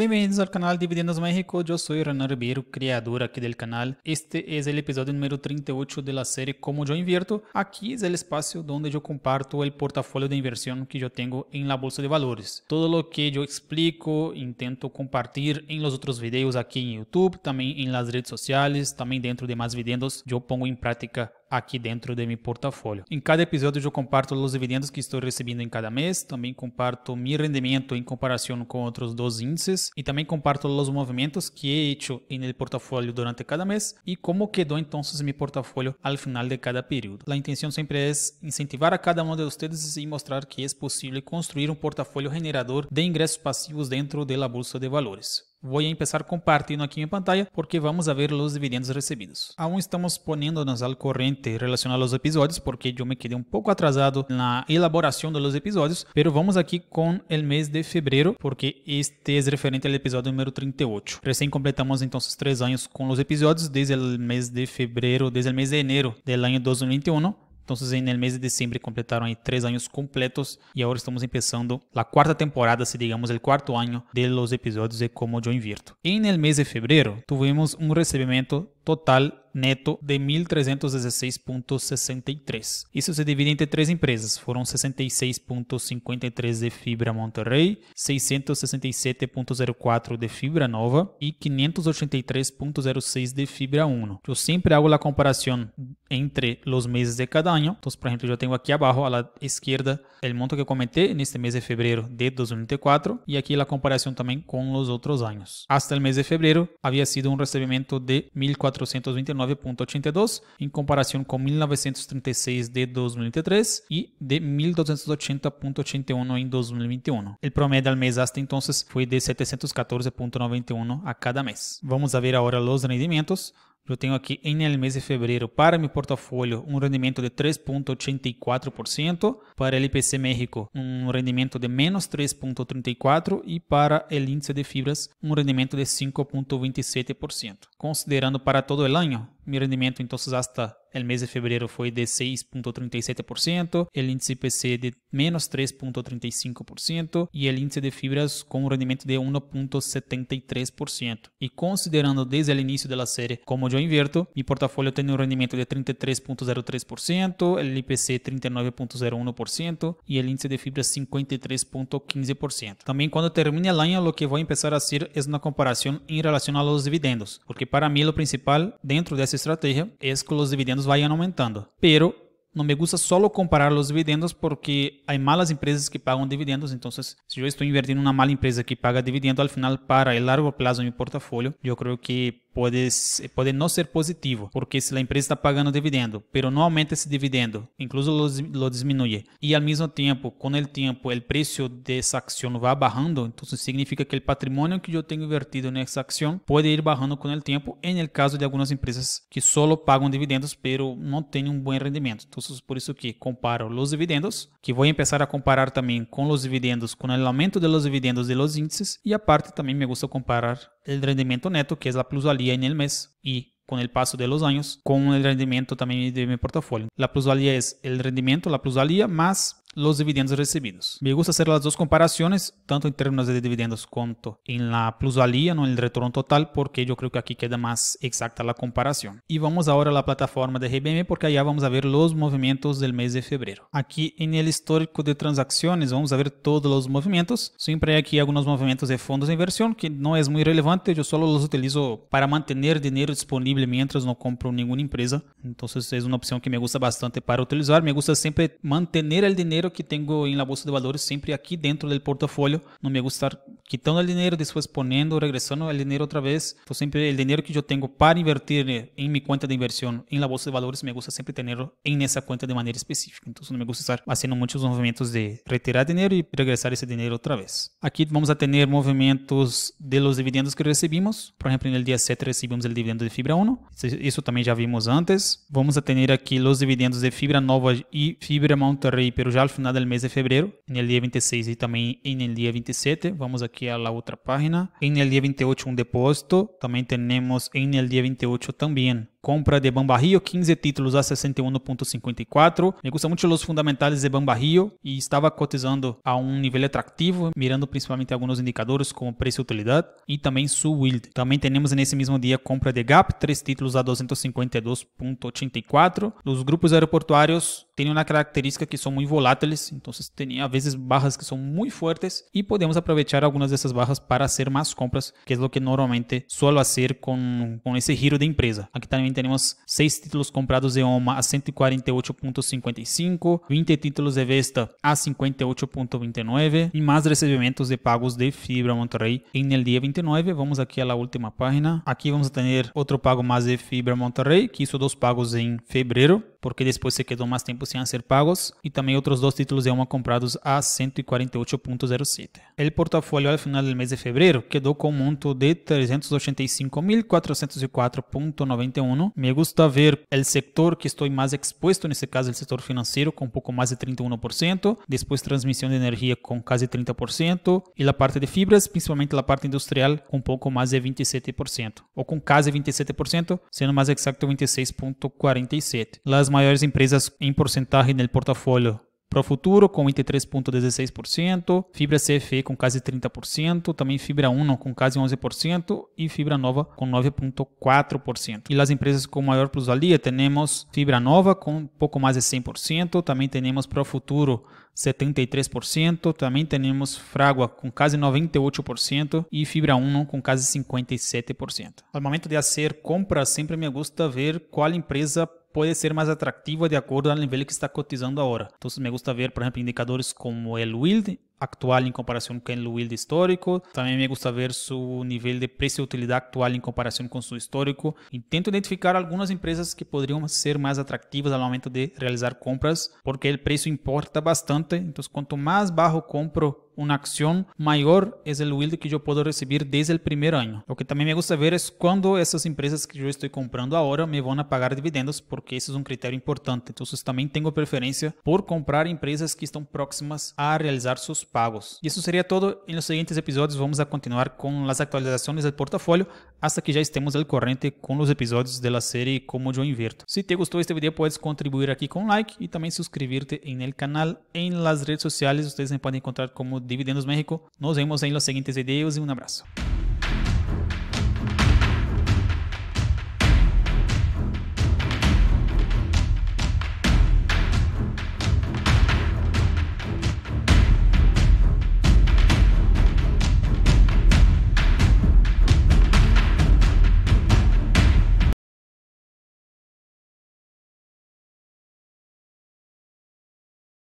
Bem-vindos ao canal Dividendos México, Eu sou Renan Ribeiro, criador aqui do canal. Este es é o episódio número 38 de la Como Eu invierto. Aqui es é o espaço onde eu comparto o portafolio de inversão que eu tenho em la bolsa de valores. Todo o que eu explico intento compartilhar em los outros vídeos aqui em YouTube, também em las redes sociales, também dentro de mais dividendos eu pongo em prática aqui dentro do meu portfólio. Em cada episódio eu comparto os dividendos que estou recebendo em cada mês, também comparto meu rendimento em comparação com outros dois índices e também comparto os movimentos que he hecho em el portfólio durante cada mês e como quedou então meu portfólio ao final de cada período. A intenção sempre é incentivar a cada um de vocês e mostrar que é possível construir um portfólio generador de ingressos passivos dentro da bolsa de valores. Vou começar compartilhando aqui em pantalla porque vamos ver os dividendos recebidos. Aún estamos poniéndonos al corrente relacionado a los episodios porque eu me quedé um pouco atrasado na elaboração dos episódios, pero vamos aqui com o mês de fevereiro porque este é referente ao episódio número 38. Recém completamos então três anos com os episódios desde o mês de fevereiro, desde o mês de enero del año 2021 então, em no mês de diciembre completaram aí três anos completos e agora estamos começando a quarta temporada, se digamos o quarto ano de los episódios de Como Eu Invierto. E no mês de fevereiro tuvimos um recebimento total neto de 1.316,63. Isso se divide entre três empresas. Foram 66,53 de Fibra Monterrey, 667,04 de Fibra Nova e 583,06 de Fibra Uno. Eu sempre hago a comparação entre os meses de cada ano. Então, por exemplo, eu tenho aqui abaixo, à esquerda, o monto que comentei neste mês de fevereiro de 2024 e aqui a comparação também com os outros anos. Hasta o mês de fevereiro havia sido um recebimento de 1.400 429.82 em comparação com 1936 de 2023 e de 1280.81 em 2021. O promedio al mês hasta entonces foi de 714.91 a cada mês. Vamos a ver agora os rendimentos. Eu tenho aqui em mês de fevereiro para meu portfólio um rendimento de 3,84%, para o ipc México um rendimento de menos 3,34% e para o índice de fibras um rendimento de 5,27%. Considerando para todo o ano, mi rendimento, então, até o mês de fevereiro foi de 6.37%, O índice IPC de menos 3.35% e o índice de fibras com um rendimento de 1.73%. E considerando desde o início da série, como eu inverto, meu portfólio tem um rendimento de 33.03%, o IPC 39.01% e o índice de fibras 53.15%. Também quando termine a linha, o que vou começar a ser é uma comparação em relação aos dividendos, porque para mim o principal dentro desses estrategia é que os dividendos vayan aumentando. Pero não me gusta só comparar os dividendos porque há malas empresas que pagam dividendos. Então, se eu estou investindo em uma mala empresa que paga dividendo, al final, para o largo prazo em meu portfólio, eu creio que pode, pode não ser positivo, porque se a empresa está pagando dividendo, pero não aumenta esse dividendo, incluso lo, lo diminui, e ao mesmo tempo, com o tempo, o preço dessa ação vai barrando, então significa que o patrimônio que eu tenho invertido nessa ação pode ir barrando com o tempo, em el caso de algumas empresas que solo pagam dividendos, pero não têm um bom rendimento. Então, é por isso que comparo os dividendos, que vou começar a comparar também com os dividendos, com o aumento de los dividendos de los índices, e a parte também me gusta comparar o rendimento neto, que é a plusvalia en el mes y con el paso de los años con el rendimiento también de mi portafolio. La plusvalía es el rendimiento, la plusvalía más los dividendos recibidos. Me gusta hacer las dos comparaciones, tanto en términos de dividendos como en la plusvalía, no en el retorno total, porque yo creo que aquí queda más exacta la comparación. Y vamos ahora a la plataforma de GBM, porque allá vamos a ver los movimientos del mes de febrero. Aquí en el histórico de transacciones vamos a ver todos los movimientos. Siempre hay aquí algunos movimientos de fondos de inversión que no es muy relevante, yo solo los utilizo para mantener dinero disponible mientras no compro ninguna empresa. Entonces es una opción que me gusta bastante para utilizar. Me gusta siempre mantener el dinero que tenho em la bolsa de valores sempre aqui dentro do portafolio. não me gusta quitando o dinheiro depois ponendo, regressando o dinheiro outra vez. Então, sempre o dinheiro que eu tenho para invertir em minha conta de inversão em la bolsa de valores, me gusta sempre ter em nessa conta de maneira específica. Então, não me gusta estar fazendo muitos movimentos de retirar dinheiro e regressar esse dinheiro outra vez. Aqui vamos a ter movimentos de los dividendos que recebemos. Por exemplo, no dia 7 recebemos o dividendo de Fibra 1. Isso também já vimos antes. Vamos a ter aqui os dividendos de Fibra Nova e Fibra Monterrey, pero já al final do mês de fevereiro, no dia 26 e também no dia 27. Vamos aqui a la otra página. En el día 28 un depósito. También tenemos en el día 28 también compra de Rio, 15 títulos a 61,54. Me gustam muito os fundamentais de Rio e estava cotizando a um nível atrativo, mirando principalmente alguns indicadores como preço e utilidade e também sua yield. Também temos nesse mesmo dia compra de Gap, 3 títulos a 252,84. Os grupos aeroportuários têm uma característica que são muito voláteis, então tem às vezes barras que são muito fortes e podemos aproveitar algumas dessas barras para fazer mais compras, que é o que normalmente suelo fazer com, com esse giro de empresa. Aqui também também tenemos 6 títulos comprados em OMA a 148.55, 20 títulos de Vesta a 58.29 e mais recebimentos de pagos de Fibra Monterrey en el dia 29. Vamos aqui a última página. Aqui vamos ter outro pago mais de Fibra Monterrey, que hizo dos pagos em febrero porque depois se quedou mais tempo sem ser pagos, e também outros dois títulos de uma comprados a 148,07. O portafolio ao final do mês de fevereiro quedou com um monto de 385.404,91. Me gusta ver o sector que estou mais exposto, nesse caso, o setor financeiro, com um pouco mais de 31%, depois transmissão de energia com quase 30%, e a parte de fibras, principalmente a parte industrial, com um pouco mais de 27%, ou com quase 27%, sendo mais exato 26,47% maiores empresas em porcentagem no portfólio. futuro com 23,16%, Fibra CFE com quase 30%, também Fibra Uno com quase 11% e Fibra Nova com 9,4%. E as empresas com maior plusvalia temos Fibra Nova com pouco mais de 100%, também temos futuro 73%, também temos Fragua com quase 98% e Fibra Uno com quase 57%. No momento de fazer compra sempre me gusta ver qual empresa pode ser mais atrativa de acordo ao nível que está cotizando agora. Então, me gusta ver, por exemplo, indicadores como o yield actual em comparação com o yield histórico. também me gusta ver o nível de precio utilidade actual em comparação com seu histórico. Intento identificar algumas empresas que poderiam ser mais atrativas ao momento de realizar compras, porque o preço importa bastante. então quanto mais barro compro uma ação maior é o yield que eu posso receber desde o primeiro ano. O que também me gusta ver é quando essas empresas que eu estou comprando agora me vão pagar dividendos, porque esse é um critério importante. Então, também tenho preferência por comprar empresas que estão próximas a realizar seus pagos. Y eso todo. Em los siguientes episódios vamos a continuar com as atualizações do portafolio hasta que já estemos al corrente com os episódios de la serie Como yo invierto. Se te gostou este vídeo puedes contribuir com um like e também suscribirte em el canal. em las redes sociais. vocês me podem encontrar como Dividendos México. Nos vemos em los siguientes vídeos e um abraço.